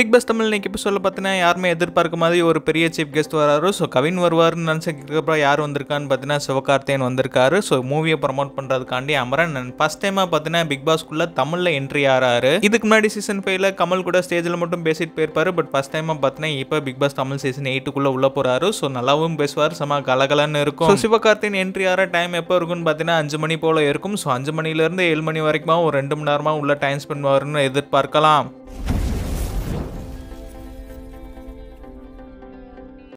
big Boss Tamil இன்னைக்கு இப்போ சொல்ல பார்த்தீங்கன்னா யாருமே எதிர்பார்க்க மாதிரி ஒரு பெரிய சீஃப் கெஸ்ட் வராரு ஸோ கவின் வருவார்னு நினச்சதுக்கப்புறம் யார் வந்திருக்கான்னு பார்த்தீங்கன்னா சிவகார்த்தியன் வந்திருக்காரு ஸோ மூவியை ப்ரமோட் பண்ணுறதுக்காண்டி அமரன் ஃபஸ்ட் டைமாக பார்த்தீங்கன்னா பிக் பாஸ்க்குள்ளே தமிழில் என்ட்ரி ஆறாரு இதுக்கு முன்னாடி சீசன் ஃபைவ்ல கமல் கூட ஸ்டேஜில் மட்டும் பேசிட்டு போயிருப்பார் பட் ஃபஸ்ட் டைமாக பார்த்தீங்கன்னா இப்போ பிக் பாஸ் தமிழ் சீசன் எயிட்டுக்குள்ளே உள்ளே போகிறாரு ஸோ நல்லாவும் பேசுவார் செம கலகலன்னு இருக்கும் ஸோ சிவகார்த்தியின் என்ட்ரி ஆகிற டைம் எப்போ இருக்கும்னு பார்த்தீங்கன்னா அஞ்சு மணி போல் இருக்கும் ஸோ அஞ்சு மணிலேருந்து ஏழு மணி வரைக்கும் ஒரு ரெண்டு மணி நேரமாக உள்ள டைம் ஸ்பெண்ட் வரும்னு எதிர்பார்க்கலாம்